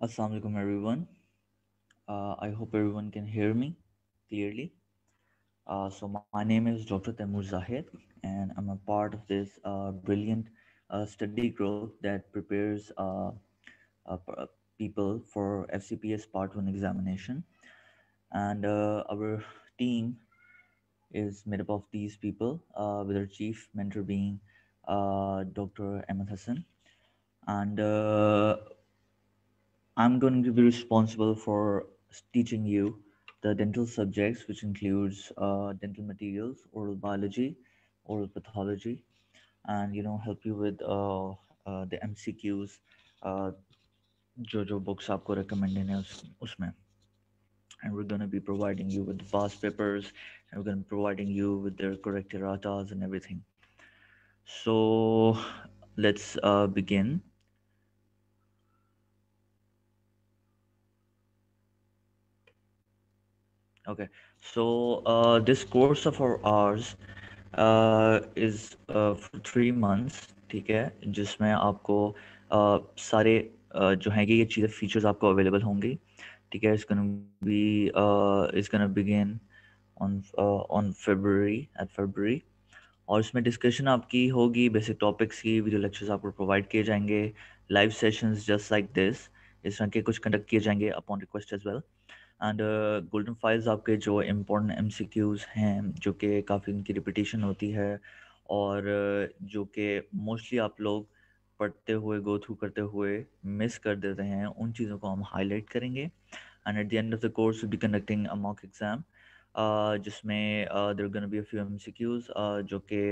Assalamualaikum alaikum everyone. Uh, I hope everyone can hear me clearly. Uh, so my, my, name is Dr. Tamur Zahid and I'm a part of this uh, brilliant uh, study group that prepares uh, uh, people for FCPS Part 1 examination. And our team is made up of these people with our chief mentor being Dr. Ahmed Hassan. And I'm going to be responsible for teaching you the dental subjects, which includes uh, dental materials, oral biology, oral pathology, and you know help you with uh, uh, the MCQs, Jojo uh, जो books आपको recommended हैं उस, And we're going to be providing you with the past papers, and we're going to be providing you with their correct erratas and everything. So let's uh, begin. Okay, so uh, this course of our hours uh, is three uh, months ठीक है जिसमें आपको uh, सारे uh, जो हैं कि ये चीज़ें फीचर्स आपको अवेलेबल होंगी ठीक है it's be it's begin on on February eight February और इसमें डिस्कशन आपकी होगी बेसिक टॉपिक्स की वीडियो लेक्चर्स आपको प्रोवाइड किए जाएंगे live sessions just like this इस तरह के कुछ कंडक्ट किए जाएंगे upon request as well and golden files आपके जो इम्पोर्टेंट एम हैं जो कि काफ़ी उनकी रिपीटेशन होती है और जो कि मोस्टली आप लोग पढ़ते हुए गो थ्रू करते हुए मिस कर देते हैं उन चीज़ों को हम हाईलाइट करेंगे and at the end of the course be conducting a mock exam जिसमें there gonna be few M जो कि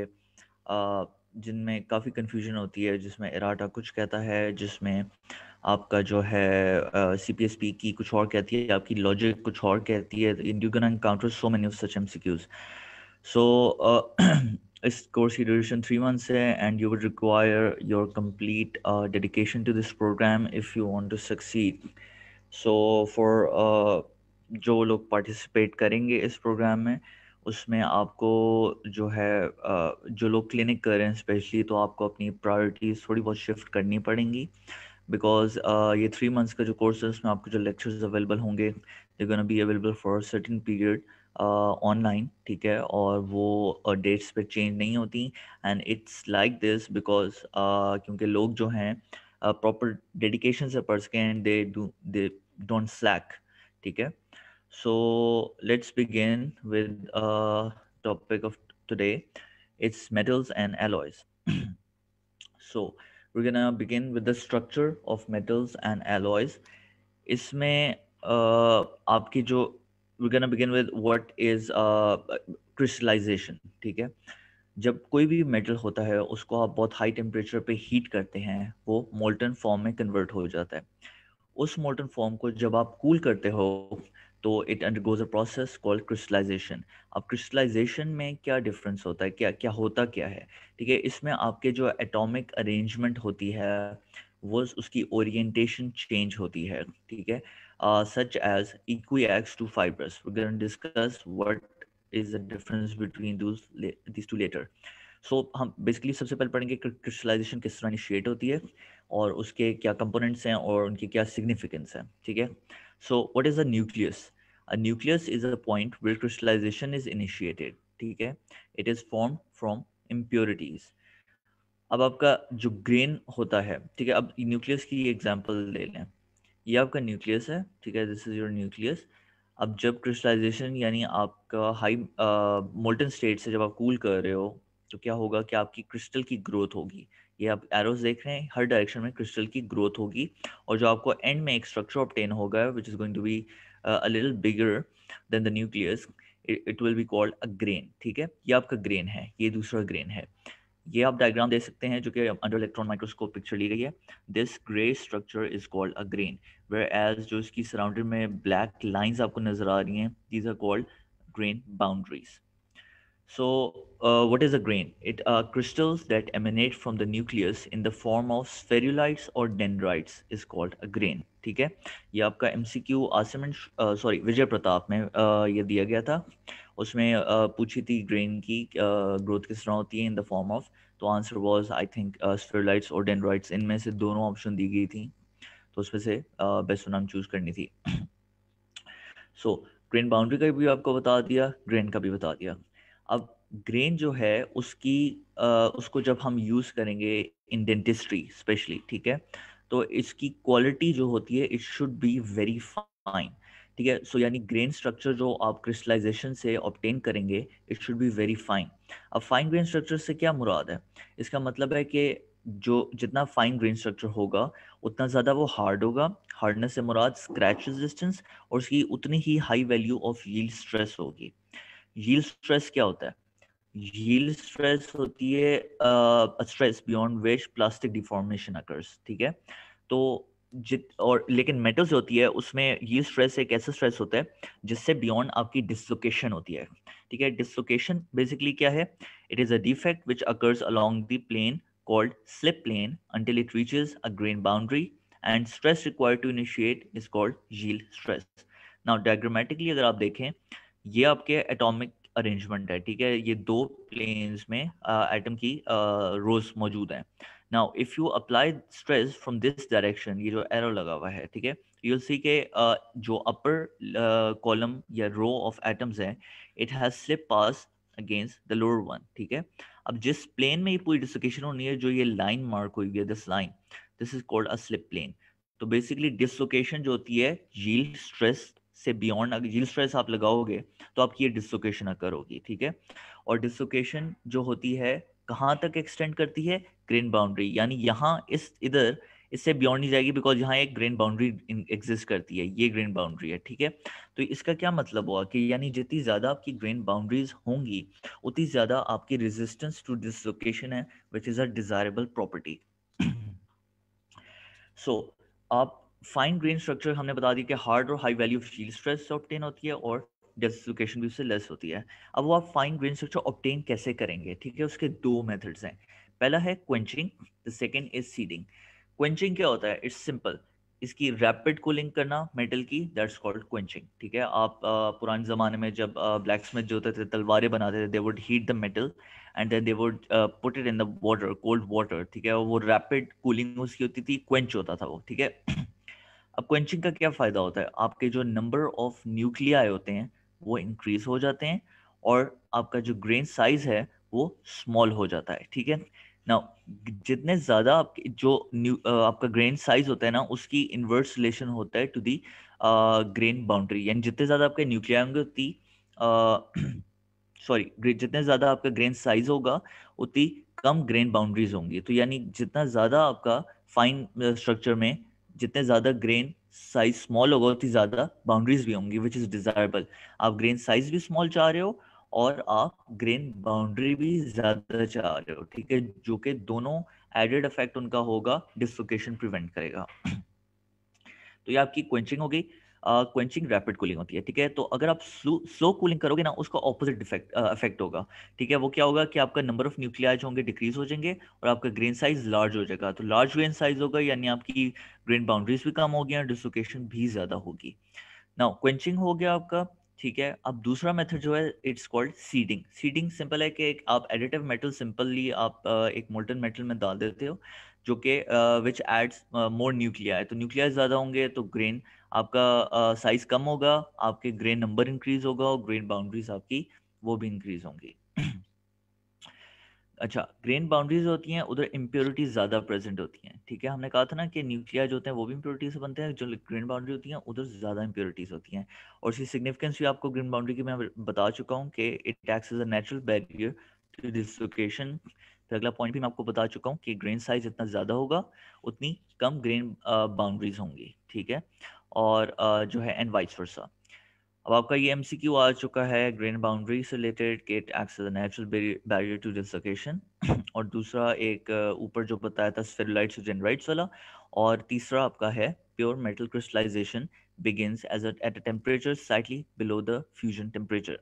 uh, जिनमें काफ़ी कन्फ्यूजन होती है जिसमें इराटा कुछ कहता है जिसमें आपका जो है सी पी एस पी की कुछ और कहती है आपकी लॉजिक कुछ और कहती है you can encounter so many of such M C Qs so इस कोर्स की ड्यूरेशन थ्री मंथ्स है and you would require your complete dedication to this program if you want to succeed so for जो लोग participate करेंगे इस programme में उसमें आपको जो है जो लोग क्लिनिक कर रहे हैं स्पेशली तो आपको अपनी प्रायोरिटीज़ थोड़ी बहुत शिफ्ट करनी पड़ेंगी बिकॉज uh, ये थ्री मंथ्स का जो कोर्स है उसमें आपको जो लेक्चर्स अवेलेबल होंगे be available for certain period online ठीक है और वो डेट्स uh, पे चेंज नहीं होती and it's like this because क्योंकि लोग जो हैं प्रॉपर uh, डेडिकेशन से पढ़ सकें and they they don't slack ठीक है so let's begin with topic of today it's metals and alloys so we're gonna begin with the structure of metals and alloys isme uh, aapki jo we're gonna begin with what is crystallization uh, ठीक है जब कोई भी metal होता है उसको आप बहुत हाई टेम्परेचर पे हीट करते हैं वो मोल्टन फॉर्म में कन्वर्ट हो जाता है उस मोल्टन फॉर्म को जब आप कूल करते हो तो it undergoes a process called crystallization अब क्रिस्टलाइजेशन में क्या डिफरेंस होता है क्या क्या होता क्या है ठीक है इसमें आपके जो एटॉमिक अरेंजमेंट होती है वो उसकी ओरिएंटेशन चेंज होती है ठीक है such as equiaxed to fibres we can discuss what is the difference between this two later so हम बेसिकली सबसे पहले पढ़ेंगे क्रिस्टलाइजेशन किस तरह इनिशिएट होती है और उसके क्या कंपोनेंट्स हैं और उनकी क्या सिग्निफिकेंस है ठीक है so what is the nucleus A nucleus is a point where crystallization is initiated. ठीक है it is form from impurities अब आपका जो ग्रेन होता है ठीक है अब न्यूक्लियस की एग्जाम्पल ले लें ये आपका न्यूक्लियस है ठीक है दिस इज योर न्यूक्लियस अब जब क्रिस्टलाइजेशन यानी आपका हाई मोल्टन स्टेट से जब आप कूल कर रहे हो तो क्या होगा कि आपकी क्रिस्टल की ग्रोथ होगी ये आप एरोज देख रहे हैं हर डायरेक्शन में क्रिस्टल की ग्रोथ होगी और जो आपको एंड में एक स्ट्रक्चर ऑप्टेन होगा which is going to be uh, a little bigger than the nucleus it, it will be called a grain ठीक है ये आपका grain है ये दूसरा grain है ये आप डायग्राम दे सकते हैं जो कि अंडर इलेक्ट्रॉन माइक्रोस्कोप पिक्चर ली गई है this grey structure is called a grain whereas जो इसकी सराउंडेड में ब्लैक लाइंस आपको नजर आ रही हैं these are called grain boundaries So, uh, what is a grain? It are crystals that emanate from the nucleus in the form of spherulites or dendrites is called a grain. ठीक है ये आपका M C Q Asim sorry Vijay Pratap में uh, ये दिया गया था उसमें uh, पूछी थी ग्रेन की ग्रोथ किस तरह होती है इन द फॉर्म ऑफ तो answer was I think spherulites और डेंड्राइट्स इनमें से दोनों ऑप्शन दी गई थी तो उसमें से बेस्ट नाम चूज करनी थी सो ग्रेन बाउंड्री का भी आपको बता दिया ग्रेन का भी बता दिया अब ग्रेन जो है उसकी आ, उसको जब हम यूज़ करेंगे इन डेंटिस्ट्री स्पेशली ठीक है तो इसकी क्वालिटी जो होती है it should be very fine ठीक है सो यानी ग्रेन स्ट्रक्चर जो आप क्रिस्टलाइजेशन से ऑप्टेन करेंगे it should be very fine अब फाइन ग्रेन स्ट्रक्चर से क्या मुराद है इसका मतलब है कि जो जितना फाइन ग्रेन स्ट्रक्चर होगा उतना ज़्यादा वो हार्ड होगा हार्डनेस से मुराद स्क्रैच रेजिस्टेंस और उसकी उतनी ही high value of yield stress होगी यील्ड स्ट्रेस क्या होता है यील्ड स्ट्रेस होती है stress beyond which plastic deformation occurs ठीक है तो जित और लेकिन मेटल्स होती है उसमें ये स्ट्रेस एक ऐसा स्ट्रेस होता है जिससे बियॉन्ड आपकी डिसलोकेशन होती है ठीक है डिसलोकेशन बेसिकली क्या है it is a defect which occurs along the plane called slip plane until it reaches a grain boundary and stress required to initiate is called yield stress now diagrammatically अगर आप देखें ये आपके atomic arrangement है ठीक है ये दो प्लेन्स में एटम uh, की रोज uh, मौजूद है now if you apply stress from this direction ये जो एरो लगा हुआ है ठीक है यू सी के जो अपर कॉलम या रो ऑफ एटम्स है it has slip past against the lower one ठीक है अब जिस प्लेन में ये पूरी डिसोकेशन होनी है जो ये लाइन मार्क हुई है this line this is called a slip plane तो बेसिकली डिसलोकेशन जो होती है यील्ड स्ट्रेस से बियॉन्ड अगर यील्ड स्ट्रेस आप लगाओगे तो आपकी ये डिसोकेशन अकर होगी ठीक है और डिसोकेशन जो होती है कहाँ तक एक्सटेंड करती है ग्रेन बाउंड्री यानी यहाँ इस इधर इससे बियॉन्ड नहीं जाएगी बिकॉज यहाँ एक ग्रेन बाउंड्री एग्जिस्ट करती है ये ग्रेन बाउंड्री है ठीक है तो इसका क्या मतलब हुआ कि यानी जितनी ज़्यादा आपकी ग्रेन बाउंड्रीज होंगी उतनी ज़्यादा आपकी रेजिस्टेंस टू डिसलोकेशन है which is a desirable property so आप फाइन ग्रेन स्ट्रक्चर हमने बता दी कि हार्ड और हाई वैल्यू फील स्ट्रेस से ऑप्टेन होती है और डेसिफिकेशन भी उससे लेस होती है अब वो आप फाइन ग्रेन स्ट्रक्चर ऑप्टेन कैसे करेंगे ठीक है उसके दो मेथड्स हैं पहला है quenching the second is seeding quenching क्या होता है इट्स सिंपल इसकी रैपिड कूलिंग करना मेटल की दैट्स कॉल्ड क्वेंचिंग ठीक है आप पुराने ज़माने में जब ब्लैक स्मिथ जो होते थे तलवारें बनाते थे they would heat the metal and then they would put it in the water cold water ठीक है वो रैपिड कूलिंग उसकी होती थी क्वेंच होता था वो ठीक है अब क्वेंचिंग का क्या फ़ायदा होता है आपके जो नंबर ऑफ न्यूक्लियाई होते हैं वो इंक्रीज हो जाते हैं और आपका जो ग्रेन साइज है वो स्मॉल हो जाता है ठीक है ना जितने ज़्यादा आपके जो न्यू आपका ग्रेन साइज होता है ना उसकी इन्वर्स रिलेशन होता है टू दी ग्रेन बाउंड्री यानी जितने ज़्यादा आपके न्यूक्लिया होंगे उतनी सॉरी जितने ज़्यादा आपका ग्रेन साइज होगा उतनी कम ग्रेन बाउंड्रीज होंगी तो यानी जितना ज़्यादा आपका फाइन स्ट्रक्चर में जितने ज़्यादा ग्रेन साइज स्मॉल होगा उतनी ज़्यादा बाउंड्रीज भी होंगी विच इज़ डिज़ायरेबल आप ग्रेन साइज भी स्मॉल चाह रहे हो और आप ग्रेन बाउंड्री भी ज़्यादा चाह रहे हो ठीक है जो कि दोनों एडेड इफेक्ट उनका होगा डिस्फोकेशन प्रिवेंट करेगा तो ये आपकी क्वेंचिंग होगी क्वेंचिंग रैपिड कूलिंग होती है ठीक है तो अगर आप स्लो कूलिंग करोगे ना उसका ऑपोजिट इफेक्ट इफेक्ट होगा ठीक है वो क्या होगा कि आपका नंबर ऑफ न्यूक्लियाज होंगे डिक्रीज हो जाएंगे और आपका ग्रेन साइज लार्ज हो जाएगा तो लार्ज ग्रेन साइज होगा यानी आपकी ग्रेन बाउंड्रीज भी कम होगी और डिसोकेशन भी ज़्यादा होगी ना क्वेंचिंग हो गया आपका ठीक है अब दूसरा मेथड जो है it's called seeding seeding simple है कि एक आप एडिटिव मेटल सिंपलली आप एक मोल्टन मेटल में डाल देते हो जो कि विच एड्स मोर न्यूक्लिया है तो न्यूक्लिया ज़्यादा होंगे तो ग्रेन आपका साइज कम होगा आपके ग्रेन नंबर इंक्रीज होगा और ग्रेन बाउंड्रीज आपकी वो भी इंक्रीज होंगी अच्छा ग्रेन बाउंड्रीज होती हैं उधर इम्प्योरिटीज ज़्यादा प्रेजेंट होती हैं ठीक है हमने कहा था ना कि न्यूक्लिया जो होते हैं वो भी इम्प्योरिटी से बनते हैं जो ग्रीन बाउंड्री होती हैं उधर ज़्यादा इम्प्योरिटीज होती हैं और इसकी सिग्निफिकेंस भी आपको ग्रीन बाउंड्री की मैं बता चुका हूँ कि it acts is a natural barrier to dislocation फिर अगला पॉइंट भी मैं आपको बता चुका हूँ कि ग्रेन साइज जितना ज़्यादा होगा उतनी कम ग्रेन बाउंड्रीज होंगी ठीक है और जो है एंड वाइस वर्सा अब आपका ये एमसीक्यू आ चुका है ग्रेन बाउंड्री से रिलेटेड कि it acts as natural barrier to dislocation और दूसरा एक ऊपर जो बताया था से जेनराइट्स वाला और तीसरा आपका है pure metal crystallization begins as at a temperature slightly below the fusion temperature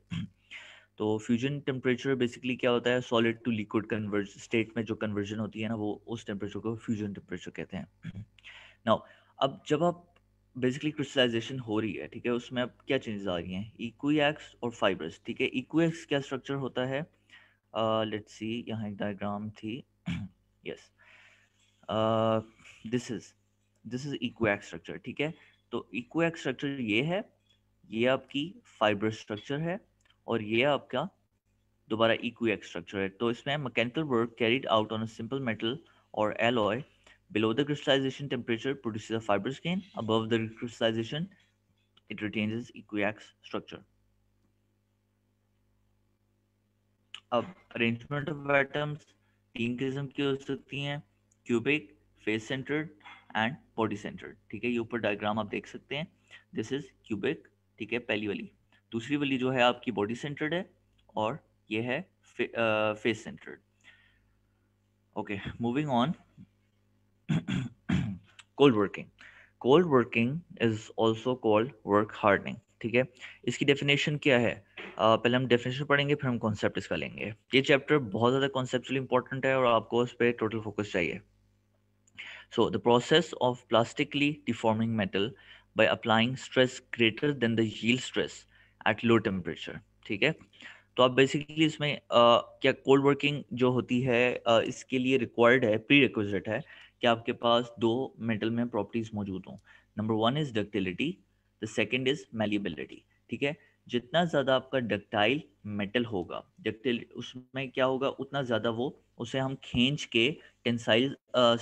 तो फ्यूजन टेम्परेचर बेसिकली क्या होता है solid to liquid converge state में जो कन्वर्जन होती है ना वो उस टेम्परेचर को फ्यूजन टेम्परेचर कहते हैं नाउ अब जब आप बेसिकली क्रिस्टलाइजेशन हो रही है ठीक है उसमें अब क्या चेंजेस आ रही हैं इक्वीएक्स और फाइबर्स ठीक है इक्वीएक्स क्या स्ट्रक्चर होता है लेट्स सी यहाँ एक डायग्राम थी yes this is this is equiaxed structure ठीक है तो इक्वीएक्स स्ट्रक्चर ये है ये आपकी फाइबर स्ट्रक्चर है और ये आपका दोबारा इक्वीएक्स स्ट्रक्चर है तो इसमें mechanical work carried out on a simple metal और alloy Below the crystallization temperature produces a fibrous grain Above the crystallization, it retains its equiax structure. अब अरेंजमेंट ऑफ एटम्स तीन किस्म की हो सकती हैं cubic face centred and body centred ठीक है ये ऊपर डायग्राम आप देख सकते हैं दिस इज क्यूबिक ठीक है पहली वाली दूसरी वाली जो है आपकी बॉडी सेंटर्ड है और ये है face centred okay moving on cold working cold working is also called work hardening ठीक है इसकी डेफिनेशन क्या है uh, पहले हम डेफिनेशन पढ़ेंगे फिर हम कॉन्सेप्ट इसका लेंगे ये चैप्टर बहुत ज़्यादा कॉन्सेप्चुअली इंपॉर्टेंट है और आपको उस पर टोटल फोकस चाहिए so the process of plastically deforming metal by applying stress greater than the yield stress at low temperature ठीक है तो आप बेसिकली इसमें uh, क्या कोल्ड वर्किंग जो होती है uh, इसके लिए रिक्वायर्ड है प्री रिक्विजिट है कि आपके पास दो मेटल में प्रॉपर्टीज मौजूद हों number one is ductility the second is malleability ठीक है जितना ज़्यादा आपका डक्टाइल मेटल होगा डक्टिल उसमें क्या होगा उतना ज़्यादा वो उसे हम खींच के टेंसाइल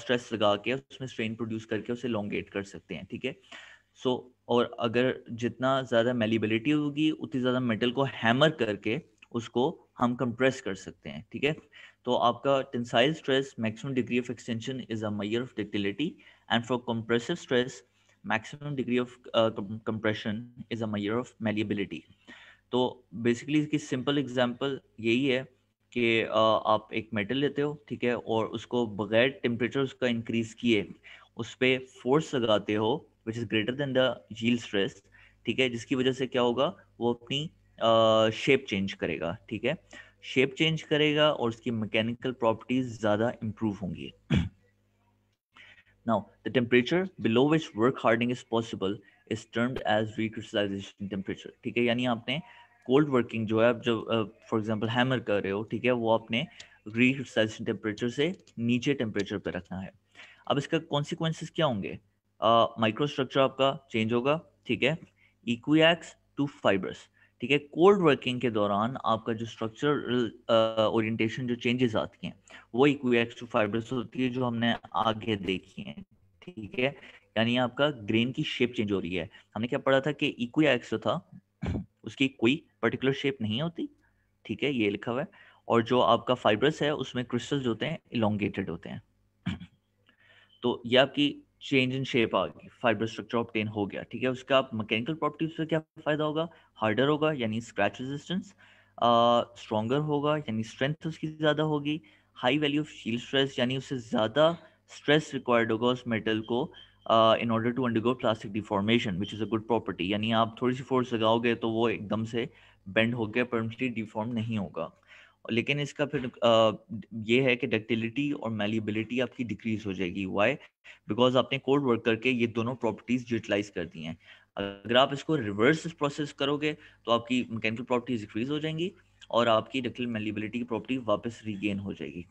स्ट्रेस लगा के उसमें स्ट्रेन प्रोड्यूस करके उसे लॉन्गेट कर सकते हैं ठीक है सो so, और अगर जितना ज़्यादा मेलिबिलिटी होगी उतनी ज़्यादा मेटल को हैमर करके उसको हम कंप्रेस कर सकते हैं ठीक है तो आपका tensile stress maximum degree of extension is a measure of ductility and for compressive stress maximum degree of compression is a measure of malleability तो बेसिकली इसकी सिंपल एग्जांपल यही है कि uh, आप एक मेटल लेते हो ठीक है और उसको बगैर टेम्परेचर उसका इंक्रीज किए उस पर फोर्स लगाते हो which is greater than the stress ठीक है जिसकी वजह से क्या होगा वो अपनी शेप uh, चेंज करेगा ठीक है शेप चेंज करेगा और उसकी मैकेनिकल प्रॉपर्टीज ज़्यादा इंप्रूव होंगी now the temperature below which work hardening is possible is termed as recrystallization temperature ठीक है यानी आपने कोल्ड वर्किंग जो है आप जो फॉर एग्जाम्पल हैमर कर रहे हो ठीक है वो आपने रिक्रिस्टलाइजेशन टेम्परेचर से नीचे टेम्परेचर पर रखना है अब इसका कॉन्सिक्वेंसेस क्या होंगे माइक्रोस्ट्रक्चर uh, आपका चेंज होगा ठीक है इक्विएक्स टू फाइबर्स ठीक है कोल्ड वर्किंग के दौरान आपका जो स्ट्रक्चरल ओरिएंटेशन जो चेंजेस आती हैं वो इक्वेक्स टू फाइब्रस होती है जो हमने आगे देखी है ठीक है यानी आपका ग्रेन की शेप चेंज हो रही है हमने क्या पढ़ा था कि इक्वीएक्स जो था उसकी कोई पर्टिकुलर शेप नहीं होती ठीक है ये लिखा हुआ है और जो आपका फाइब्रस है उसमें क्रिस्टल्स होते हैं इलोंगेटेड होते हैं तो ये आपकी चेंज इन शेप आ गई फाइबर स्ट्रक्चर ऑप्टेन हो गया ठीक है उसका मैकेनिकल प्रॉपर्टीज से क्या फ़ायदा होगा हार्डर होगा यानी स्क्रैच रेजिस्टेंस स्ट्रॉगर होगा यानी स्ट्रेंथ उसकी ज़्यादा होगी हाई वैल्यू ऑफ शील स्ट्रेस यानी उससे ज़्यादा स्ट्रेस रिक्वायर्ड होगा उस मेटल को in order to undergo plastic deformation which is a good property यानी आप थोड़ी सी फोर्स लगाओगे तो वो एकदम से बेंड होकर परमिटली डिफॉर्म नहीं होगा लेकिन इसका फिर ये है कि डक्टिलिटी और मेलिबिलिटी आपकी डिक्रीज हो जाएगी वाई बिकॉज आपने कोल्ड वर्क करके ये दोनों प्रॉपर्टीज यूटिलाइज कर दी हैं अगर आप इसको रिवर्स प्रोसेस करोगे तो आपकी मैकेनिकल प्रॉपर्टीज डिक्रीज हो जाएंगी और आपकी डक्टिल मेलिबिलिटी की प्रॉपर्टी वापस रीगेन हो जाएगी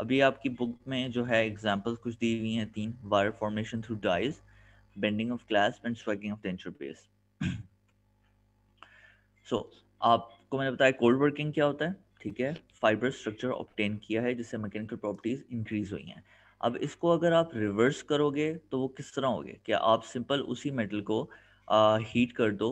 अभी आपकी बुक में जो है एग्जाम्पल्स कुछ दी हुई हैं तीन wire formation through dies bending of clasps and striking of denture bases so आपको मैंने बताया कोल्ड वर्किंग क्या होता है ठीक है फाइबर स्ट्रक्चर ऑप्टेन किया है जिससे मैकेनिकल प्रॉपर्टीज इंक्रीज हुई हैं अब इसको अगर आप रिवर्स करोगे तो वो किस तरह होगे क्या आप सिंपल उसी मेटल को आ, हीट कर दो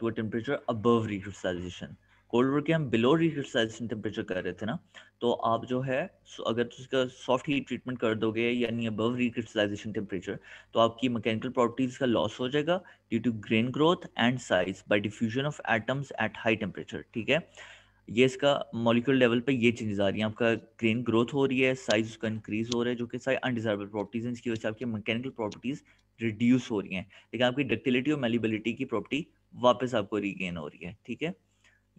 to a temperature above recrystallization cold work के हम बिलो रिक्रिस्टलाइजेशन टेम्परेचर कर रहे थे ना तो आप जो है अगर उसका सॉफ्ट हीट ट्रीटमेंट कर दोगे यानी अबव रिक्रिस्टलाइजेशन टेम्परेचर तो आपकी मैकेनिकल प्रॉपर्टीज का लॉस हो जाएगा due to grain growth and size by diffusion of atoms at high temperature ठीक है ये इसका मॉलिक्यूल लेवल पे ये चेंजेस आ रही हैं आपका ग्रेन ग्रोथ हो रही है साइज उसका इंक्रीज हो रहा है जो कि सारी अनडिजायरेबल प्रॉपर्टीज हैं इसकी वजह से आपकी मैकेनिकल प्रॉपर्टीज रिड्यूस हो रही हैं लेकिन आपकी डक्टिलिटी और मेलिबिलिटी की प्रॉपर्टी वापस आपको रीगेन हो रही है ठीक है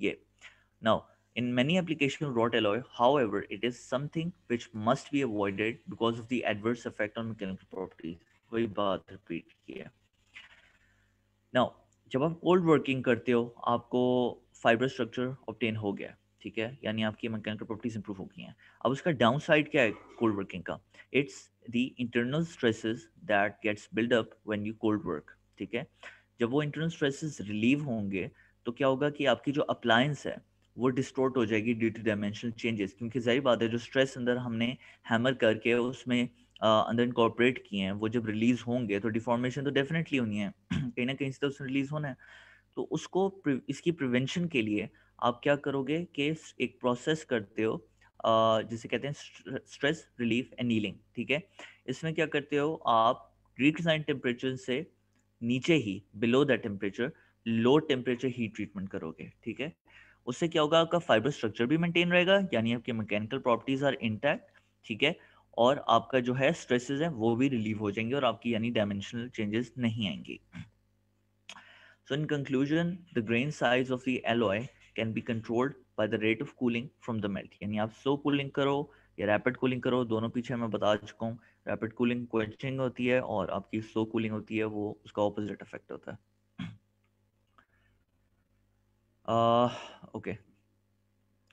ये now in many application wrought alloy however it is something which must be avoided because of the adverse effect on mechanical properties वही बात repeat किया. नाउ जब आप कोल्ड वर्किंग करते हो आपको फाइबर स्ट्रक्चर ऑप्टेन हो गया ठीक है यानी आपकी मैकेनिकल प्रॉपर्टीज इंप्रूव हो गई हैं अब उसका डाउन साइड क्या है कोल्ड वर्किंग का it's the internal stresses that gets build up when you cold work ठीक है जब वो इंटरनल स्ट्रेसेस रिलीव होंगे तो क्या होगा कि आपकी जो अप्लायंस है वो डिस्टोर्ट हो जाएगी ड्यू टू डायमेंशनल चेंजेस क्योंकि जाहिर बात है जो स्ट्रेस अंदर हमने हैमर करके उसमें अंदर इनकॉर्पोरेट किए हैं वो जब रिलीज होंगे तो डिफॉर्मेशन तो डेफिनेटली होनी है कहीं ना कहीं से तो उसने रिलीज होना है तो उसको इसकी प्रिवेंशन के लिए आप क्या करोगे कि एक प्रोसेस करते हो जिसे कहते हैं स्ट्रेस रिलीफ एंड नीलिंग ठीक है इसमें क्या करते हो आप रिकाइन टेम्परेचर से नीचे ही below the temperature low temperature heat treatment करोगे ठीक है उससे क्या होगा आपका फाइबर स्ट्रक्चर भी मेंटेन रहेगा यानी आपकी मैकेनिकल प्रॉपर्टीज आर इंटैक्ट ठीक है और आपका जो है स्ट्रेसेस है वो भी रिलीव हो जाएंगे और आपकी यानी डायमेंशनल चेंजेस नहीं आएंगे so in conclusion the grain size of the alloy can be controlled by the rate of cooling from the melt यानी आप स्लो कूलिंग करो या रैपिड कूलिंग करो दोनों पीछे मैं बता चुका हूँ रैपिड कूलिंग क्वेंचिंग होती है और आपकी स्लो कूलिंग होती है वो उसका ऑपोजिट इफेक्ट होता है ओके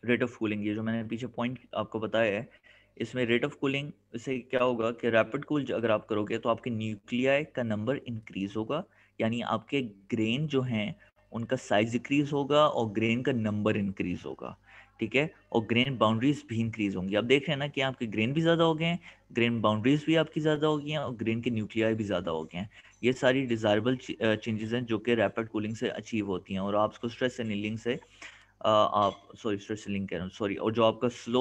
रेट ऑफ कूलिंग ये जो मैंने पीछे पॉइंट आपको बताया है इसमें रेट ऑफ कूलिंग से क्या होगा कि रैपिड कूल अगर आप करोगे तो आपके न्यूक्लिया का नंबर इंक्रीज होगा यानी आपके ग्रेन जो हैं उनका साइज इंक्रीज होगा और ग्रेन का नंबर इंक्रीज होगा ठीक है और ग्रेन बाउंड्रीज भी इंक्रीज होंगी आप देख रहे हैं ना कि आपके ग्रेन भी ज़्यादा हो गए हैं ग्रेन बाउंड्रीज भी आपकी ज़्यादा हो गई हैं और ग्रेन के न्यूक्लियाई भी ज़्यादा हो गए हैं ये सारी डिज़ायरेबल चेंजेस हैं जो कि रैपिड कूलिंग से अचीव होती हैं और आप उसको स्ट्रेस एनिलिंग से आप सॉरी स्ट्रेसलिंग कह रहे हो सॉरी और जो आपका स्लो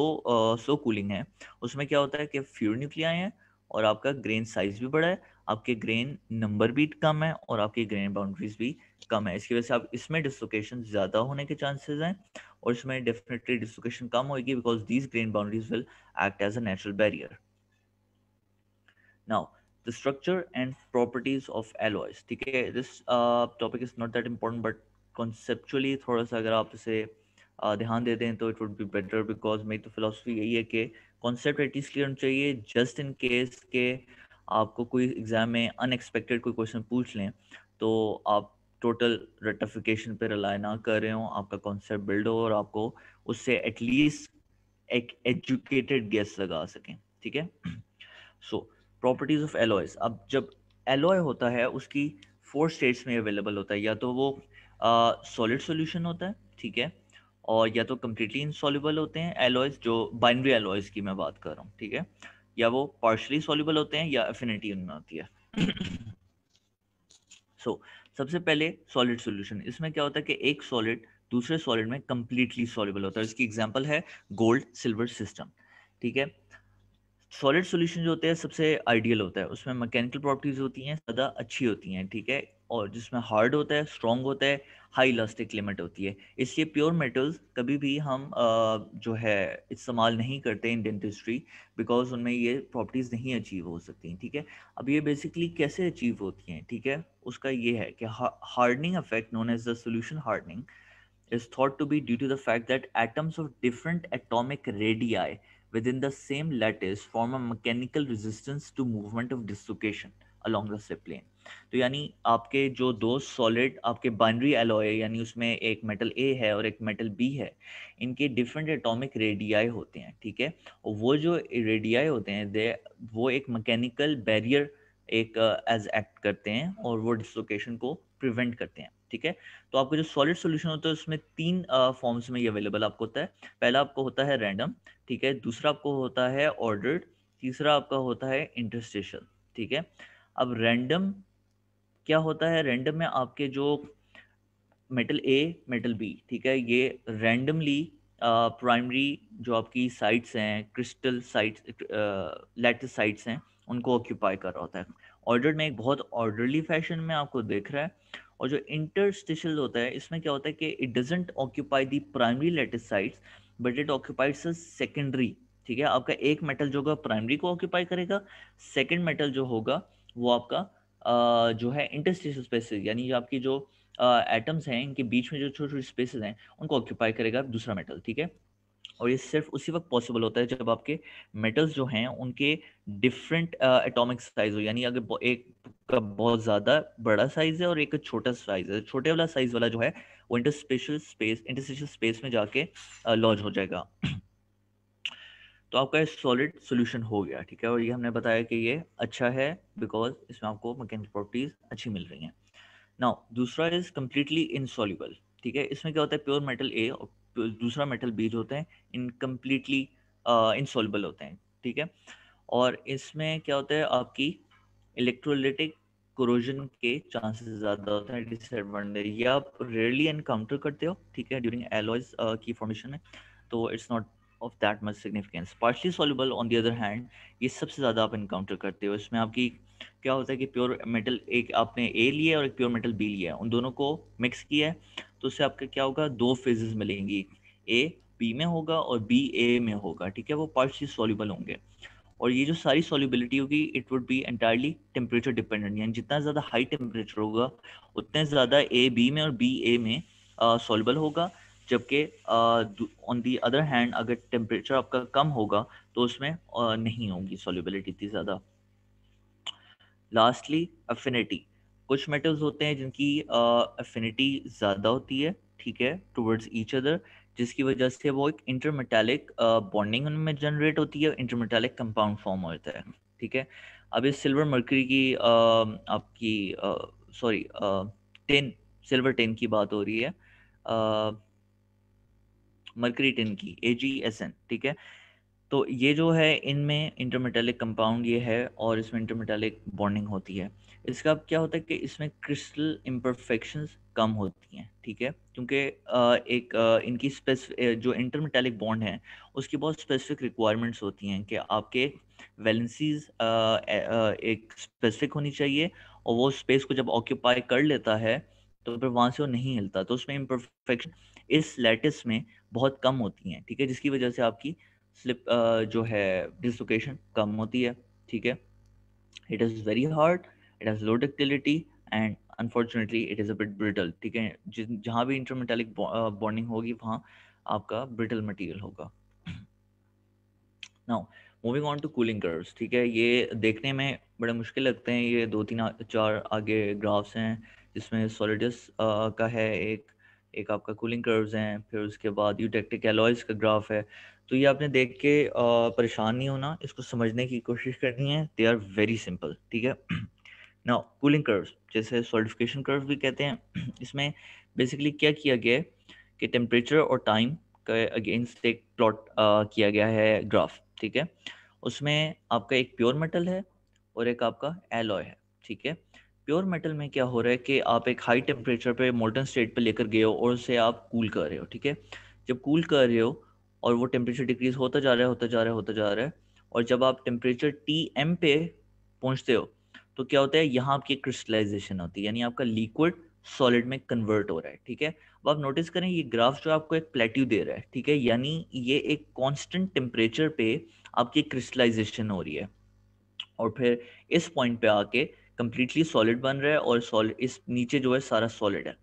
स्लो कूलिंग है उसमें क्या होता है कि फ्यूर न्यूक्लियाई हैं और आपका ग्रेन साइज भी बड़ा है आपके ग्रेन नंबर भी कम है और आपकी ग्रेन बाउंड्रीज भी कम है इसकी वजह से आप इसमें डिसलोकेशन ज़्यादा होने के चांसेस हैं और इसमें डेफिनेटली डिसलोकेशन कम होगी because these grain boundaries will act as a natural barrier now the structure and properties of alloys. ठीक है this topic is not that important but conceptually थोड़ा सा अगर आप इसे ध्यान देते हैं तो it would be better because मेरी तो फिलोसफी यही है कि कॉन्सेप्ट एटलीस्ट क्लियर होना चाहिए जस्ट इन केस के आपको कोई एग्ज़ाम में अनएक्सपेक्टेड कोई क्वेश्चन पूछ लें तो आप टोटल रेटिफिकेशन पर रिलाई ना कर रहे हो आपका कॉन्सेप्ट बिल्ड हो और आपको उससे एटलीस्ट एक एजुकेटेड गैस लगा सकें ठीक है सो प्रॉपर्टीज़ ऑफ एलोयस अब जब एलोय होता है उसकी फोर स्टेट्स में अवेलेबल होता है या तो वो सॉलिड uh, सॉल्यूशन होता है ठीक है और या तो कम्प्लीटली इंसॉल्यूबल होते हैं एलॉयज जो बाइनरी एलॉयज की मैं बात कर रहा हूँ ठीक है या वो पार्शली सॉल्यूबल होते हैं या एफिनिटी उनमें होती है सो so, सबसे पहले सॉलिड सॉल्यूशन इसमें क्या होता है कि एक सॉलिड दूसरे सॉलिड में कम्प्लीटली सॉल्यूबल होता है इसकी एग्जाम्पल है गोल्ड सिल्वर सिस्टम ठीक है सॉलिड सॉल्यूशन जो होते हैं सबसे आइडियल होता है उसमें मैकेनिकल प्रॉपर्टीज होती हैं ज़्यादा अच्छी होती हैं ठीक है और जिसमें हार्ड होता है स्ट्रॉन्ग होता है हाई इलास्टिक लिमिट होती है इसलिए प्योर मेटल्स कभी भी हम जो है इस्तेमाल नहीं करते इन डेंटिस्ट्री बिकॉज उनमें ये प्रॉपर्टीज़ नहीं अचीव हो सकती ठीक है अब ये बेसिकली कैसे अचीव होती हैं ठीक है उसका ये है कि hardening effect known as the solution hardening thought to be due to the fact that atoms of different atomic radii within the same lattice form a mechanical resistance to movement of dislocation. along the slip plane तो यानी आपके जो दो solid आपके binary alloy यानी उसमें एक metal ए है और एक मेटल बी है इनके डिफरेंट एटॉमिक रेडियाई होते हैं ठीक है और वो जो रेडियाई होते हैं दे वो एक मैकेनिकल बैरियर एक एज uh, एक्ट करते हैं और वो डिसलोकेशन को प्रिवेंट करते हैं ठीक है तो आपका जो सॉलिड सोल्यूशन होता है उसमें तीन फॉर्म्स uh, में ये अवेलेबल आपको होता है पहला आपको होता है रैंडम ठीक है दूसरा आपको होता है ऑर्डर्ड तीसरा आपका होता है इंटरस्टेशन ठीक है अब रैंडम क्या होता है रैंडम में आपके जो मेटल ए मेटल बी ठीक है ये रैंडमली प्राइमरी जो आपकी साइट्स हैं क्रिस्टल साइट्स लैटिस साइट्स हैं उनको ऑक्यूपाई कर रहा होता है ऑर्डर में एक बहुत ऑर्डरली फैशन में आपको देख रहा है और जो इंटरस्टिशल होता है इसमें क्या होता है कि it doesn't occupy the primary lattice sites but it occupies secondary ठीक है आपका एक मेटल जो होगा प्राइमरी को ऑक्यूपाई करेगा सेकेंड मेटल जो होगा वो आपका जो है इंटरस्टिशियल स्पेसिस यानी जो आपकी जो एटम्स हैं इनके बीच में जो छोटे छोटे स्पेसेस हैं उनको ऑक्यूपाई करेगा दूसरा मेटल ठीक है और ये सिर्फ उसी वक्त पॉसिबल होता है जब आपके मेटल्स जो हैं उनके डिफरेंट एटॉमिक साइज हो यानी अगर एक का बहुत ज़्यादा बड़ा साइज है और एक छोटा साइज है छोटे वाला साइज वाला जो है वो इंटरस्पेशल स्पेस इंटरस्पेशल स्पेस में जाके लॉन्च हो जाएगा तो आपका ये सॉलिड सोल्यूशन हो गया ठीक है और ये हमने बताया कि ये अच्छा है बिकॉज इसमें आपको मैकेनिक प्रॉपर्टीज अच्छी मिल रही हैं नाउ दूसरा इज कम्प्लीटली इनसॉल्यूबल ठीक है इसमें क्या होता है प्योर मेटल ए और दूसरा मेटल बी जो होते हैं इन कम्प्लीटली होते हैं ठीक है और इसमें क्या होता है आपकी इलेक्ट्रोलिटिक क्रोजन के चांसेस ज़्यादा होते हैं डिसएडवांटेज ये आप रेयरली एनकाउंटर करते हो ठीक है ड्यूरिंग एलोइज की फॉर्मेशन में तो it's not of that much significance partially soluble on the other hand ये सबसे ज़्यादा आप इनकाउंटर करते हो इसमें आपकी क्या होता है कि प्योर मेटल एक आपने ए लिया और एक प्योर मेटल बी लिया है उन दोनों को मिक्स किया है तो उससे आपका क्या होगा दो फेजेस मिलेंगी ए बी में होगा और बी ए में होगा ठीक है वो पार्शली सॉल्यूबल होंगे और ये जो सारी सॉल्यूबिलिटी होगी it would be entirely temperature dependent यानी जितना ज़्यादा हाई टेम्परेचर होगा उतने ज़्यादा ए बी में और बी ए में सॉल्यूबल होगा जबकि ऑन दी अदर हैंड अगर टेम्परेचर आपका कम होगा तो उसमें uh, नहीं होगी सोल्यूबिलिटी इतनी ज़्यादा लास्टली अफिनिटी कुछ मेटल्स होते हैं जिनकी अफिनिटी uh, ज़्यादा होती है ठीक है टुवर्ड्स ईच अदर जिसकी वजह से वो एक इंटरमेटालिक बॉन्डिंग उनमें जनरेट होती है इंटरमेटालिक कंपाउंड फॉर्म होता है ठीक है अब इस सिल्वर मर्करी की uh, आपकी सॉरी टेन सिल्वर टेन की बात हो रही है uh, टिन की एन ठीक है तो ये जो है इनमें इंटरमेटेलिक कंपाउंड ये है और इसमें इंटरमेटेलिक बॉन्डिंग होती है इसका क्या होता है कि इसमें क्रिस्टल इम्परफेक्शंस कम होती हैं ठीक है क्योंकि एक इनकी स्पेसिफिक जो इंटरमेटेलिक बॉन्ड है उसकी बहुत स्पेसिफिक रिक्वायरमेंट्स होती हैं कि आपके वैलेंसीज एक स्पेसिफिक होनी चाहिए और वो स्पेस को जब ऑक्यूपाई कर लेता है तो फिर वहां से वो नहीं हिलता तो उसमें इम्परफेक्शन इस लैटिस में बहुत कम होती हैं ठीक है जिसकी वजह से आपकी स्लिप जो है डिसलोकेशन कम होती है ठीक है it is very hard it has low ductility and unfortunately it is a bit brittle ठीक है जहाँ भी इंटरमेटेलिक बॉन्डिंग होगी वहाँ आपका ब्रिटल मटेरियल होगा now moving on to cooling curves ठीक है ये देखने में बड़े मुश्किल लगते हैं ये दो तीन चार आगे ग्राफ्स हैं जिसमें सॉलिडस का है एक एक आपका कूलिंग कर्व्स हैं फिर उसके बाद यूटेक्टिक एलॉयज का ग्राफ है तो ये आपने देख के परेशान नहीं होना इसको समझने की कोशिश करनी है दे आर वेरी सिंपल ठीक है ना कूलिंग कर्व्स जैसे सॉलिडिफिकेशन कर्व भी कहते हैं इसमें बेसिकली क्या किया गया है कि टेम्परेचर और टाइम के अगेंस्ट एक प्लॉट किया गया है ग्राफ ठीक है उसमें आपका एक प्योर मेटल है और एक आपका एलॉय है ठीक है प्योर मेटल में क्या हो रहा है कि आप एक हाई टेम्परेचर पे मोल्टन स्टेट पे लेकर गए हो और उसे आप कूल कर रहे हो ठीक है जब कूल कर रहे हो और वो टेम्परेचर डिक्रीज होता जा रहा है होता जा रहा है होता जा रहा है और जब आप टेम्परेचर टी एम पे पहुँचते हो तो क्या होता है यहाँ आपकी क्रिस्टलाइजेशन होती है यानी आपका लिक्विड सॉलिड में कन्वर्ट हो रहा है ठीक है अब आप नोटिस करें ये ग्राफ जो आपको एक प्लेट्यू दे रहा है ठीक है यानी ये एक कॉन्स्टेंट टेम्परेचर पे आपकी क्रिस्टलाइजेशन हो रही है और फिर इस पॉइंट पे आके कम्प्लीटली सॉलिड बन रहा है और सॉलिड इस नीचे जो है सारा सॉलिड है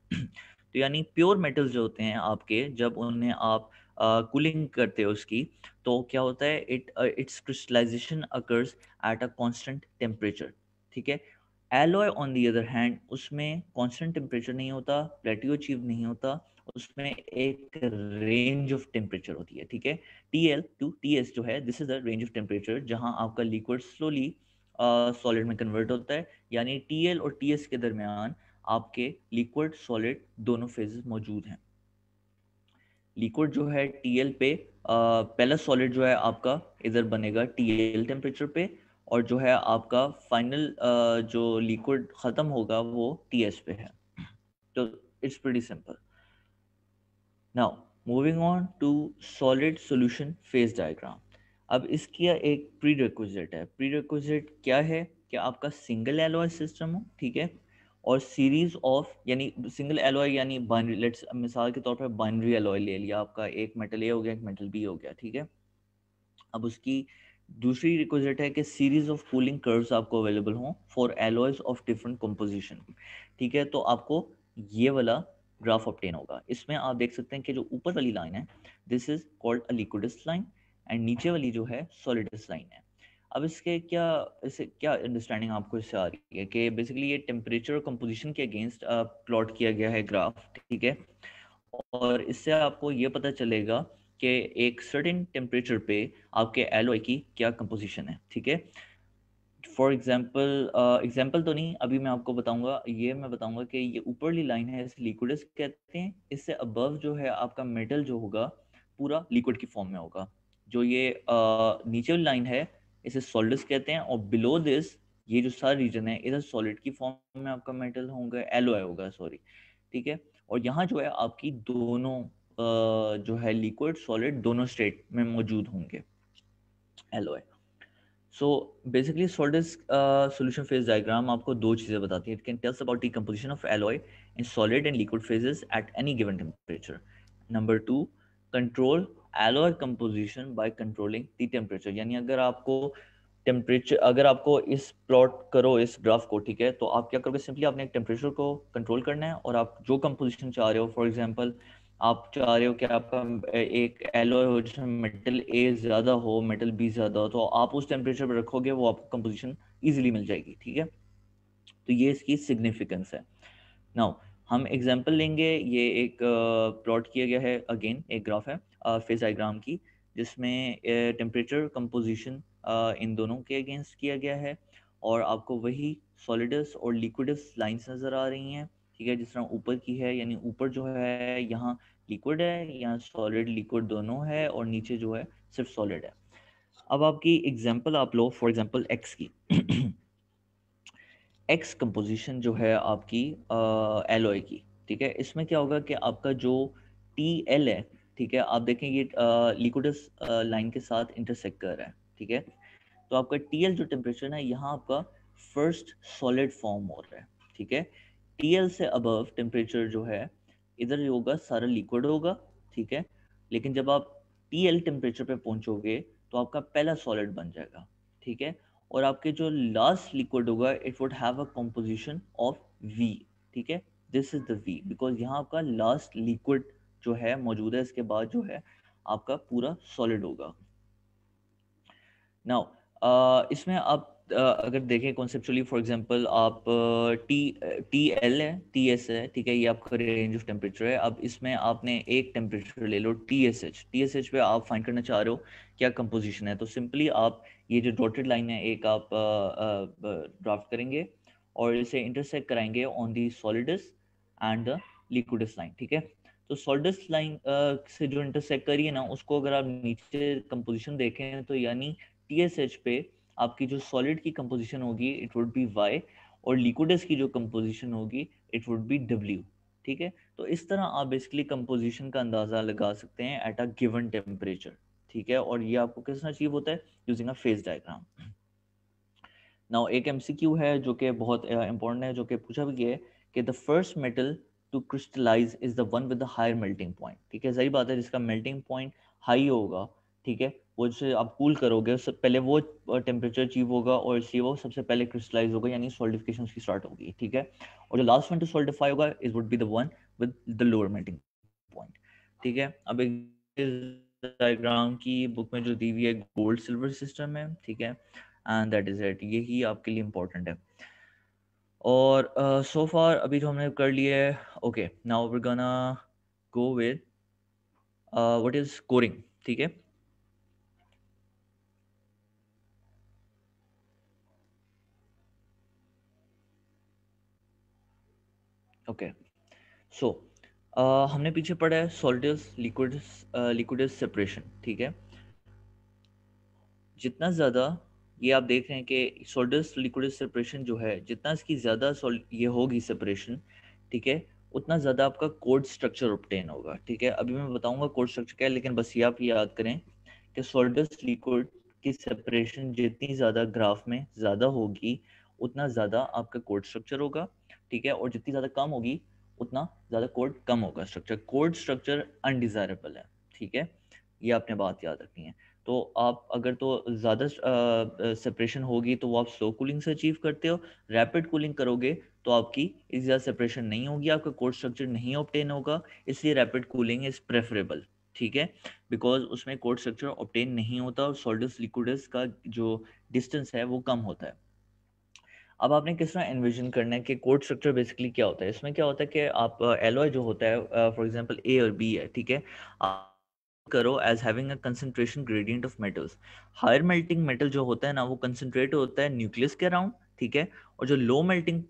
तो यानी प्योर मेटल्स जो होते हैं आपके जब उन्हें आप कूलिंग uh, करते हो उसकी तो क्या होता है it it's crystallization occurs at a constant temperature ठीक है alloy on the other hand उसमें कांस्टेंट टेम्परेचर नहीं होता प्लेटियो अचीव नहीं होता उसमें एक रेंज ऑफ टेम्परेचर होती है ठीक है T L to T S जो है this is the range of temperature जहां आपका लिक्विड स्लोली सॉलिड में कन्वर्ट होता है यानी टीएल और टीएस के दरमियान आपके लिक्विड सॉलिड दोनों फेजेस मौजूद हैं लिक्विड जो है टीएल पे आ, पहला सॉलिड जो है आपका इधर बनेगा टीएल टेम्परेचर पे और जो है आपका फाइनल जो लिक्विड ख़त्म होगा वो टीएस पे है तो it's pretty simple now moving on to solid solution phase diagram अब इसकी एक प्री रिक्विजिट है प्री रिक्विजिट क्या है कि आपका सिंगल एलोय सिस्टम हो ठीक है और सीरीज ऑफ यानी सिंगल एलोय यानी बाइनरी लेट्स मिसाल के तौर पर बाइनरी एलोय ले लिया आपका एक मेटल ए हो गया एक मेटल बी हो गया ठीक है अब उसकी दूसरी रिक्वेजिट है कि सीरीज ऑफ कूलिंग कर्व्स आपको अवेलेबल हों for alloys of different composition ठीक है तो आपको ये वाला ग्राफ ऑप्टेन होगा इसमें आप देख सकते हैं कि जो ऊपर वाली लाइन है this is called a liquidus line and नीचे वाली जो है सॉलिडस लाइन है अब इसके क्या इसे क्या अंडरस्टैंडिंग आपको इससे आ रही है कि बेसिकली ये टेम्परेचर और कंपोजिशन के अगेंस्ट प्लॉट किया गया है ग्राफ ठीक है और इससे आपको ये पता चलेगा कि एक सर्टेन टेम्परेचर पे आपके एलोए की क्या कंपोजिशन है ठीक है फॉर एग्जाम्पल एग्जाम्पल तो नहीं अभी मैं आपको बताऊंगा ये मैं बताऊंगा कि ये ऊपरली लाइन है इसे लिक्विडस कहते हैं इससे अबव जो है आपका मेटल जो होगा पूरा लिक्विड की फॉर्म में होगा जो ये uh, नीचे लाइन है इसे सॉलिड्स कहते हैं और बिलो दिस ये जो सारा रीजन है इधर सॉलिड की फॉर्म में आपका मेटल होंगे एलोए होगा सॉरी ठीक है और यहाँ जो है आपकी दोनों uh, जो है लिक्विड सॉलिड दोनों स्टेट में मौजूद होंगे alloy so basically solids solution phase diagram आपको दो चीजें बताती है it can tells about the composition of alloy in solid and liquid phases at any given temperature number two control alloy composition by controlling the temperature यानी अगर आपको temperature अगर आपको इस प्लॉट करो इस ग्राफ को ठीक है तो आप क्या करोगे सिंपली आपने टेम्परेचर को कंट्रोल करना है और आप जो कंपोजिशन चाह रहे हो फॉर एग्जाम्पल आप चाह रहे हो कि आपका एक एलोय हो जिसमें मेटल ए ज़्यादा हो मेटल बी ज़्यादा हो तो आप उस टेम्परेचर पर रखोगे वो आपको कंपोजिशन ईजिली मिल जाएगी ठीक है तो ये इसकी सिग्निफिकेंस है नाउ हम एग्जाम्पल लेंगे ये एक प्लॉट किया गया है अगेन एक ग्राफ है फेज डाइग्राम की जिसमें टेम्परेचर कंपोजिशन इन दोनों के अगेंस्ट किया गया है और आपको वही सॉलिडस और लिक्विडस लाइंस नज़र आ रही हैं ठीक है जिस तरह ऊपर की है यानी ऊपर जो है यहाँ लिक्विड है यहाँ सॉलिड लिक्विड दोनों है और नीचे जो है सिर्फ सॉलिड है अब आपकी एग्जाम्पल आप लो फॉर एग्जाम्पल एक्स की एक्स कंपोजिशन जो है आपकी एलोए की ठीक है इसमें क्या होगा कि आपका जो टी एल है ठीक है आप देखें ये लिक्विडस लाइन के साथ इंटरसेक्ट कर रहा है ठीक है तो आपका टीएल जो टेम्परेचर है यहाँ आपका फर्स्ट सॉलिड फॉर्म हो रहा है ठीक है टीएल से अब टेम्परेचर जो है इधर होगा सारा लिक्विड होगा ठीक है लेकिन जब आप टीएल टेम्परेचर पे पहुंचोगे तो आपका पहला सॉलिड बन जाएगा ठीक है और आपके जो लास्ट लिक्विड होगा it would have a composition of V ठीक है this is the V because यहाँ आपका लास्ट लिक्विड जो है मौजूद है इसके बाद जो है आपका पूरा सॉलिड होगा नाउ इसमें आप uh, अगर देखें कॉन्सेप्चुअली फॉर एग्जांपल आप टी टी एल है टी एस है ठीक है ये आपका रेंज ऑफ टेम्परेचर है अब इसमें आपने एक टेम्परेचर ले लो T S H T S H पे आप फाइंड करना चाह रहे हो क्या कंपोजिशन है तो सिंपली आप ये जो डॉटेड लाइन है एक आप ड्राफ्ट करेंगे और इसे इंटरसेक्ट कराएंगे on the solidus and the liquidus line ठीक है तो सॉल्डस्ट लाइन से जो इंटरसेक्ट करिए ना उसको अगर आप नीचे कंपोजिशन देखें तो यानी टी एस एच पे आपकी जो सॉलिड की कंपोजिशन होगी इट वुड बी वाई और लिक्विडस की जो कंपोजिशन होगी इट वुड बी डब्ल्यू ठीक है तो इस तरह आप बेसिकली कंपोजिशन का अंदाज़ा लगा सकते हैं एट अ गिवन टेम्परेचर ठीक है और ये आपको किस तरह अचीव होता है using a phase diagram now एक एमसीक्यू है जो कि बहुत इंपॉर्टेंट है जो कि पूछा भी गया है कि the first metal to crystallize is the one with the higher melting point ठीक है सही बात है जिसका मेल्टिंग पॉइंट हाई होगा ठीक है वो जैसे आप कूल करोगे उससे पहले वो टेम्परेचर अचीव होगा और इसलिए वो सबसे पहले क्रिस्टलाइज होगा यानी सॉल्टिफिकेशन की स्टार्ट होगी ठीक है और जो लास्ट वन टू सॉल्टिफाई होगा is would be the one with the lower melting point ठीक है अब एक डायग्राम की बुक में जो दी हुई है गोल्ड सिल्वर सिस्टम है ठीक है एंड दैट इज इट यही आपके लिए इंपॉर्टेंट है और सो uh, फार so अभी जो तो हमने कर लिए है okay now we gonna go with what is scoring ठीक है ओके सो हमने पीछे पढ़ा है सॉलिड्स लिक्विड लिक्विडस सेपरेशन ठीक है जितना ज़्यादा ये आप देख रहे हैं कि सोल्डस लिक्विड सेपरेशन जो है जितना इसकी ज़्यादा ये होगी सेपरेशन ठीक है उतना ज़्यादा आपका कोड स्ट्रक्चर ऑप्टेन होगा ठीक है अभी मैं बताऊंगा कोड स्ट्रक्चर क्या है लेकिन बस ये आप याद करें कि सोल्डस लिक्विड की सेपरेशन जितनी ज़्यादा ग्राफ में ज़्यादा होगी उतना ज़्यादा आपका कोड स्ट्रक्चर होगा ठीक है और जितनी ज़्यादा कम होगी उतना ज़्यादा कोड कम होगा स्ट्रक्चर कोड स्ट्रक्चर अनडिज़ायरेबल है ठीक है ये आपने बात याद रखनी है तो आप अगर तो ज़्यादा सेपरेशन होगी तो वो आप स्लो कूलिंग से अचीव करते हो रैपिड कूलिंग करोगे तो आपकी इस ज़्यादा सेपरेशन नहीं होगी आपका कोड स्ट्रक्चर नहीं ऑप्टेन होगा इसलिए रैपिड कूलिंग इज़ प्रेफरेबल ठीक है बिकॉज उसमें कोड स्ट्रक्चर ऑप्टेन नहीं होता और सोल्डस लिक्विडस का जो डिस्टेंस है वो कम होता है अब आपने किस तरह एनविजन करना है कि कोर्ट स्ट्रक्चर बेसिकली क्या होता है इसमें क्या होता है कि आप एलोय जो होता है फॉर एग्जांपल ए और बी है ठीक है करो as having a concentration gradient of metals higher melting metal जो होता है ना वो कंसनट्रेट होता है न्यूक्लियस के अराउंड ठीक है और जो लो मेल्टिंग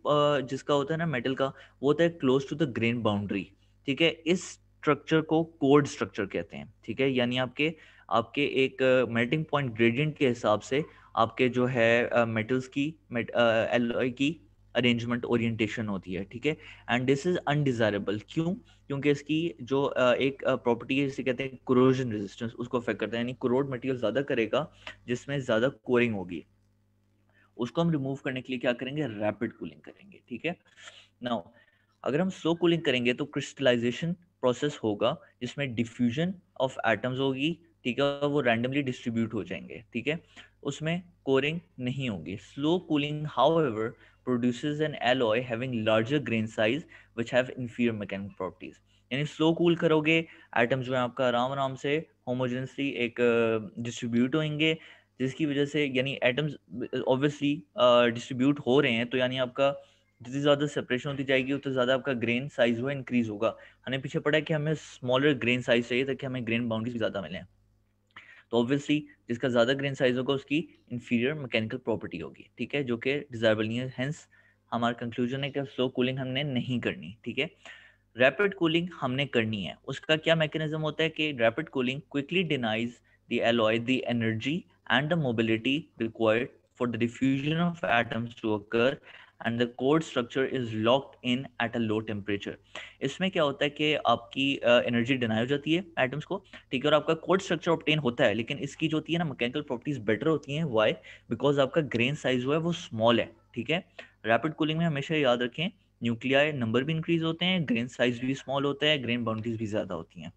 जिसका होता है ना मेटल का वो होता है close to the grain boundary ठीक है इस स्ट्रक्चर को कोड स्ट्रक्चर कहते हैं ठीक है यानी आपके आपके एक मेल्टिंग पॉइंट ग्रेडियंट के हिसाब से आपके जो है मेटल्स uh, की एलॉय uh, की अरेंजमेंट ओरिएंटेशन होती है ठीक है एंड दिस इज अनडिजायरेबल क्यों क्योंकि इसकी जो एक प्रॉपर्टी है जिसे कहते हैं क्रोजन रेजिस्टेंस उसको अफेक्ट करता है यानी क्रोड मटेरियल ज़्यादा करेगा जिसमें ज़्यादा कोरिंग होगी उसको हम रिमूव करने के लिए क्या करेंगे रैपिड कूलिंग करेंगे ठीक है नाउ अगर हम स्लो कूलिंग करेंगे तो क्रिस्टलाइजेशन प्रोसेस होगा जिसमें डिफ्यूजन ऑफ एटम्स होगी ठीक है वो रैंडमली डिस्ट्रीब्यूट हो जाएंगे ठीक है उसमें कोरिंग नहीं होगी slow cooling how produces an alloy having larger grain size which have inferior mechanic properties यानी स्लो कूल करोगे आइटम जो है आपका आराम आराम से होमोजेनसली एक डिस्ट्रीब्यूट uh, होंगे जिसकी वजह से यानी एटम्स ऑब्वियसली डिस्ट्रीब्यूट हो रहे हैं तो यानी आपका जितनी ज़्यादा सेपरेशन होती जाएगी उतना तो ज़्यादा आपका ग्रेन साइज हुआ इंक्रीज होगा हमें पीछे पड़ा है कि हमें स्मॉलर ग्रेन साइज चाहिए ताकि हमें ग्रेन बाउंड्रीज ज़्यादा मिले तो ऑब्वियसली जिसका ज़्यादा ग्रेन साइज होगा उसकी इंफीरियर मैकेनिकल प्रॉपर्टी होगी ठीक है जो कि डिजायरेबल नहीं है हेंस हमारा कंक्लूजन है कि स्लो कूलिंग हमने नहीं करनी ठीक है रैपिड कूलिंग हमने करनी है उसका क्या मैकेनिज्म होता है कि rapid cooling quickly denies the alloy the energy and the mobility required for the diffusion of atoms to occur and the code structure is locked in at a low temperature इसमें क्या होता है कि आपकी energy uh, deny हो जाती है atoms को ठीक है और आपका कोड स्ट्रक्चर ऑप्टेन होता है लेकिन इसकी जो होती है ना मैकेनिकल प्रॉपर्टीज बेटर होती हैं वाई बिकॉज आपका ग्रेन साइज जो है वो स्मॉल है ठीक है रैपिड कूलिंग में हमेशा याद रखें न्यूक्लियर नंबर भी इंक्रीज होते हैं ग्रेन साइज भी स्मॉल होता है ग्रेन बाउंड्रीज भी ज़्यादा होती हैं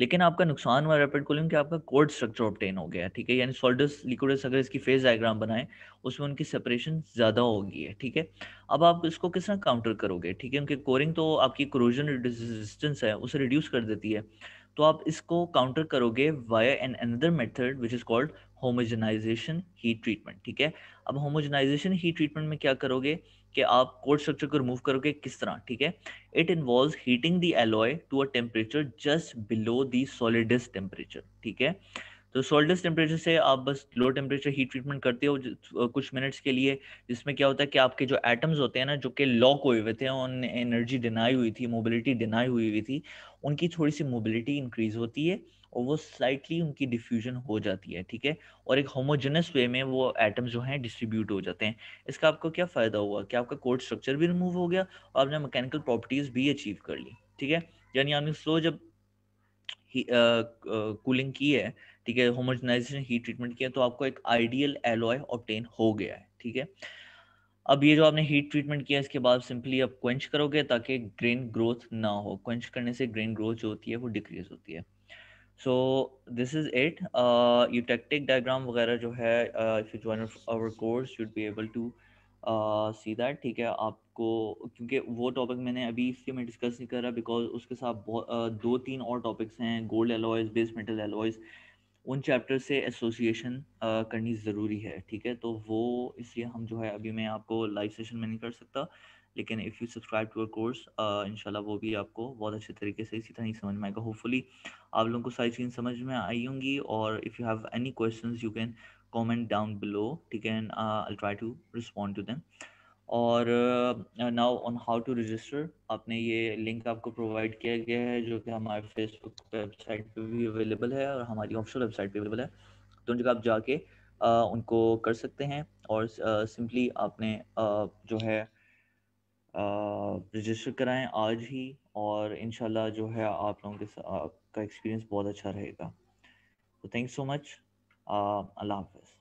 लेकिन आपका नुकसान हुआ रैपिड कूलिंग कि आपका कोड स्ट्रक्चर ऑप्टेन हो गया ठीक है यानी सोल्डस लिक्विडस अगर इसकी फेस डायग्राम बनाएं उसमें उनकी सेपरेशन ज़्यादा होगी है ठीक है अब आप इसको किस तरह काउंटर करोगे ठीक है उनके कोरिंग तो आपकी क्रोजन रेजिस्टेंस है उसे रिड्यूस कर देती है तो आप इसको काउंटर करोगे via an another method which is called homogenization heat treatment ठीक है अब होमोजनाइजेशन हीट ट्रीटमेंट में क्या करोगे कि आप कोड स्ट्रक्चर को रिमूव करोगे किस तरह ठीक है it involve heating the alloy to a temperature just below the solidus temperature ठीक है तो सॉलिडस टेम्परेचर से आप बस लो टेम्परेचर हीट ट्रीटमेंट करते हो कुछ मिनट्स के लिए जिसमें क्या होता है कि आपके जो एटम्स होते हैं ना जो कि लॉक हुए हुए थे उन एनर्जी डिनाई हुई थी मोबिलिटी डिनाई हुई हुई थी उनकी थोड़ी सी मोबिलिटी इंक्रीज होती है और वो स्लाइटली उनकी डिफ्यूजन हो जाती है ठीक है और एक होमोजेनस वे में वो एटम्स जो हैं डिस्ट्रीब्यूट हो जाते हैं इसका आपको क्या फ़ायदा हुआ कि आपका कोड स्ट्रक्चर भी रिमूव हो गया और आपने मैकेनिकल प्रॉपर्टीज़ भी अचीव कर ली ठीक है यानी आपने स्लो जब कूलिंग की है ठीक है होमोजनाइजेशन हीट ट्रीटमेंट किया तो आपको एक आइडियल एलॉय ऑप्टेन हो गया है ठीक है अब ये जो आपने हीट ट्रीटमेंट किया इसके बाद सिंपली आप क्वेंच करोगे ताकि ग्रेन ग्रोथ ना हो क्वेंच करने से ग्रेन ग्रोथ जो होती है वो डिक्रीज होती है so this is eutectic diagram वगैरह जो है if you join our course should be able to see that ठीक है आपको क्योंकि वो टॉपिक मैंने अभी इसलिए मैं डिस्कस नहीं कर रहा बिकॉज उसके साथ बहुत uh, दो तीन और टॉपिक्स हैं gold alloys base metal alloys उन चैप्टर से एसोसिएशन uh, करनी ज़रूरी है ठीक है तो वो इसलिए हम जो है अभी मैं आपको लाइव सेशन में नहीं कर सकता लेकिन if you subscribe to our course इनशाला वो भी आपको बहुत अच्छे तरीके से इसी तरह ही समझ में आएगा होपफुली आप लोगों को सारी चीज़ें समझ में आई होंगी और if you have any question you can comment down below ठीक है I try to respond to them और now on how to register आपने ये लिंक आपको प्रोवाइड किया गया है जो कि हमारे फेसबुक वेबसाइट पे भी अवेलेबल है और हमारी ऑफिशियल वेबसाइट पे अवेलेबल है तो उन जगह आप जाके uh, उनको कर सकते हैं और सिंपली uh, आपने uh, जो है रजिस्टर कराएं आज ही और इन जो है आप लोगों के साथ का एक्सपीरियंस बहुत अच्छा रहेगा तो थैंक सो मच अल्लाह हाफ